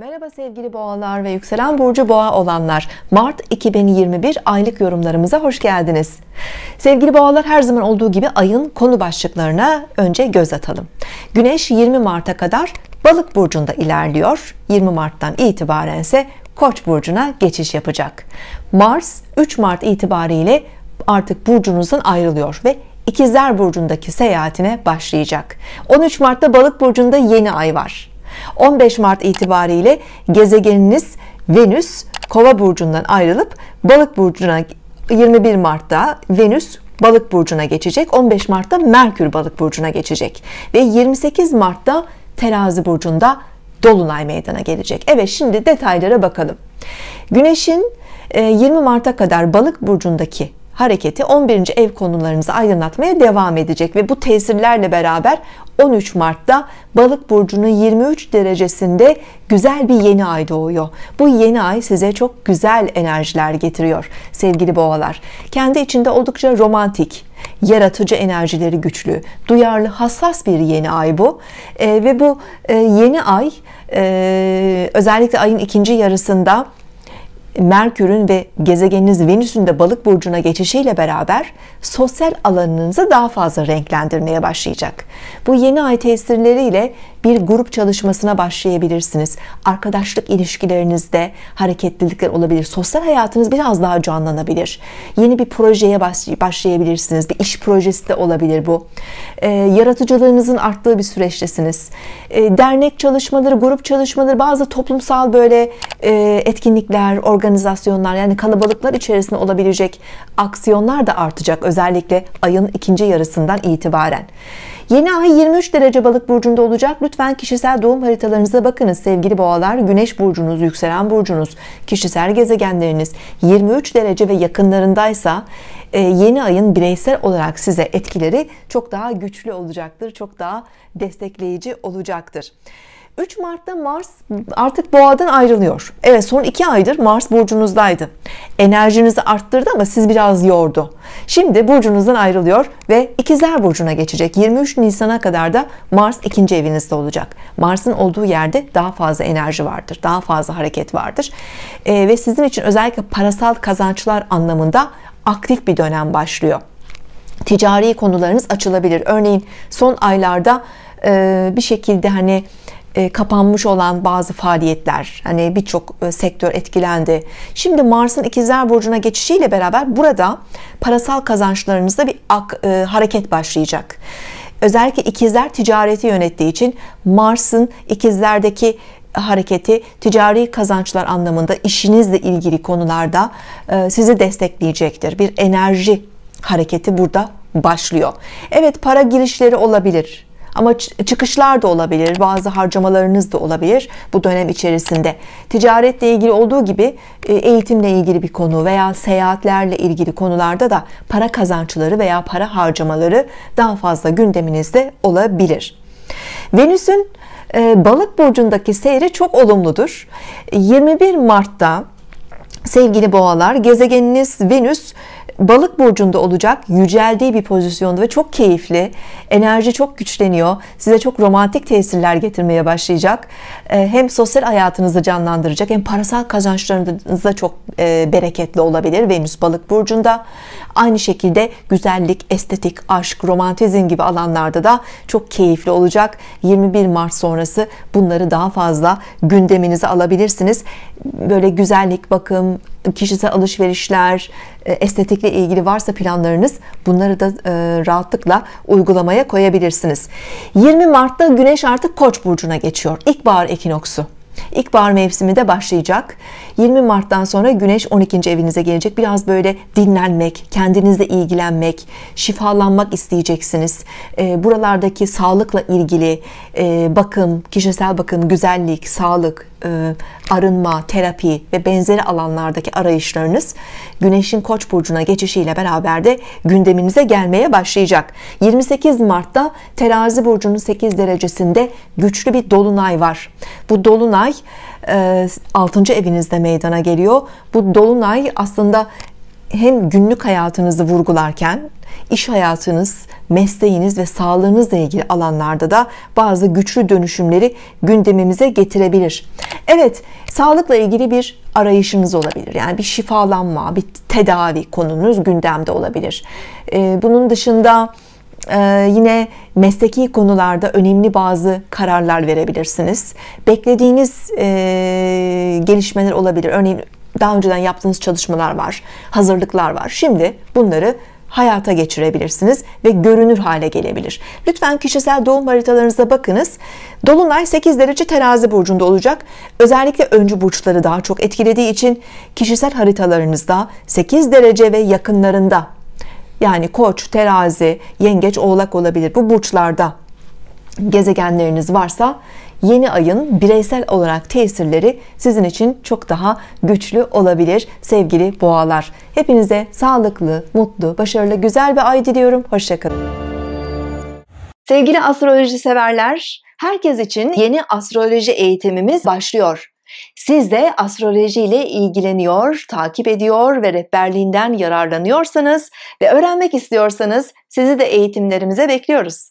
Merhaba sevgili boğalar ve yükselen burcu boğa olanlar. Mart 2021 aylık yorumlarımıza hoş geldiniz. Sevgili boğalar her zaman olduğu gibi ayın konu başlıklarına önce göz atalım. Güneş 20 Mart'a kadar Balık burcunda ilerliyor. 20 Mart'tan itibaren ise Koç burcuna geçiş yapacak. Mars 3 Mart itibariyle artık burcunuzdan ayrılıyor ve İkizler burcundaki seyahatine başlayacak. 13 Mart'ta Balık burcunda yeni ay var. 15 Mart itibariyle gezegeniniz Venüs Kova burcundan ayrılıp Balık burcuna 21 Mart'ta Venüs Balık burcuna geçecek. 15 Mart'ta Merkür Balık burcuna geçecek ve 28 Mart'ta Terazi burcunda dolunay meydana gelecek. Evet şimdi detaylara bakalım. Güneşin 20 e, Mart'a kadar Balık burcundaki hareketi 11. ev konularınızı aydınlatmaya devam edecek ve bu tesirlerle beraber 13 Mart'ta Balık burcunun 23 derecesinde güzel bir yeni ay doğuyor. Bu yeni ay size çok güzel enerjiler getiriyor sevgili boğalar. Kendi içinde oldukça romantik, yaratıcı enerjileri güçlü, duyarlı, hassas bir yeni ay bu. E, ve bu e, yeni ay e, özellikle ayın ikinci yarısında Merkür'ün ve gezegeniniz Venüs'ün de balık burcuna geçişiyle beraber sosyal alanınızı daha fazla renklendirmeye başlayacak. Bu yeni ay tesirleriyle bir grup çalışmasına başlayabilirsiniz. Arkadaşlık ilişkilerinizde hareketlilikler olabilir. Sosyal hayatınız biraz daha canlanabilir. Yeni bir projeye başlayabilirsiniz. Bir iş projesi de olabilir bu. E, yaratıcılığınızın arttığı bir süreçtesiniz. E, dernek çalışmaları, grup çalışmaları, bazı toplumsal böyle e, etkinlikler, organizasyonlar yani kalabalıklar içerisinde olabilecek aksiyonlar da artacak. Özellikle ayın ikinci yarısından itibaren. Yeni ay 23 derece balık burcunda olacak. Lütfen kişisel doğum haritalarınıza bakınız sevgili boğalar. Güneş burcunuz, yükselen burcunuz, kişisel gezegenleriniz 23 derece ve yakınlarındaysa e, yeni ayın bireysel olarak size etkileri çok daha güçlü olacaktır. Çok daha destekleyici olacaktır. 3 Mart'ta Mars artık boğadan ayrılıyor. Evet son 2 aydır Mars burcunuzdaydı. Enerjinizi arttırdı ama siz biraz yordu. Şimdi burcunuzdan ayrılıyor ve ikizler burcuna geçecek. 23 Nisan'a kadar da Mars ikinci evinizde olacak. Mars'ın olduğu yerde daha fazla enerji vardır. Daha fazla hareket vardır. E, ve sizin için özellikle parasal kazançlar anlamında aktif bir dönem başlıyor. Ticari konularınız açılabilir. Örneğin son aylarda e, bir şekilde hani e, kapanmış olan bazı faaliyetler hani birçok e, sektör etkilendi. Şimdi Mars'ın ikizler burcuna geçişiyle beraber burada parasal kazançlarınızda bir ak, e, hareket başlayacak. Özellikle ikizler ticareti yönettiği için Mars'ın ikizlerdeki hareketi ticari kazançlar anlamında işinizle ilgili konularda e, sizi destekleyecektir. Bir enerji hareketi burada başlıyor. Evet para girişleri olabilir ama çıkışlar da olabilir, bazı harcamalarınız da olabilir bu dönem içerisinde. Ticaretle ilgili olduğu gibi e, eğitimle ilgili bir konu veya seyahatlerle ilgili konularda da para kazançları veya para harcamaları daha fazla gündeminizde olabilir. Venüs'ün e, balık burcundaki seyri çok olumludur. 21 Mart'ta Sevgili boğalar gezegeniniz Venüs balık burcunda olacak yüceldiği bir pozisyonda ve çok keyifli enerji çok güçleniyor size çok romantik tesirler getirmeye başlayacak ee, hem sosyal hayatınızı canlandıracak hem parasal kazançlarınız da çok e, bereketli olabilir Venüs balık burcunda aynı şekilde güzellik estetik aşk romantizm gibi alanlarda da çok keyifli olacak 21 Mart sonrası bunları daha fazla gündeminize alabilirsiniz böyle güzellik bakım kişisel alışverişler, e, estetikle ilgili varsa planlarınız bunları da e, rahatlıkla uygulamaya koyabilirsiniz. 20 Mart'ta Güneş artık Koç burcuna geçiyor. İlkbahar ekinoksu. İlkbahar mevsimi de başlayacak. 20 Mart'tan sonra Güneş 12. evinize gelecek. Biraz böyle dinlenmek, kendinizle ilgilenmek, şifalanmak isteyeceksiniz. E, buralardaki sağlıkla ilgili e, bakım, kişisel bakım, güzellik, sağlık, e, arınma, terapi ve benzeri alanlardaki arayışlarınız Güneş'in Koç burcuna geçişiyle beraber de gündeminize gelmeye başlayacak. 28 Mart'ta Terazi burcunun 8 derecesinde güçlü bir dolunay var. Bu dolunay 6. E, evinizde meydana geliyor. Bu dolunay aslında hem günlük hayatınızı vurgularken iş hayatınız, mesleğiniz ve sağlığınızla ilgili alanlarda da bazı güçlü dönüşümleri gündemimize getirebilir. Evet, sağlıkla ilgili bir arayışınız olabilir. Yani bir şifalanma, bir tedavi konunuz gündemde olabilir. Ee, bunun dışında e, yine mesleki konularda önemli bazı kararlar verebilirsiniz. Beklediğiniz e, gelişmeler olabilir. Örneğin daha önceden yaptığınız çalışmalar var, hazırlıklar var. Şimdi bunları hayata geçirebilirsiniz ve görünür hale gelebilir. Lütfen kişisel doğum haritalarınıza bakınız. Dolunay 8 derece terazi burcunda olacak. Özellikle öncü burçları daha çok etkilediği için kişisel haritalarınızda 8 derece ve yakınlarında yani koç, terazi, yengeç, oğlak olabilir bu burçlarda gezegenleriniz varsa yeni ayın bireysel olarak tesirleri sizin için çok daha güçlü olabilir sevgili boğalar. Hepinize sağlıklı, mutlu, başarılı, güzel bir ay diliyorum. Hoşçakalın. Sevgili astroloji severler, herkes için yeni astroloji eğitimimiz başlıyor. Siz de astroloji ile ilgileniyor, takip ediyor ve rehberliğinden yararlanıyorsanız ve öğrenmek istiyorsanız sizi de eğitimlerimize bekliyoruz.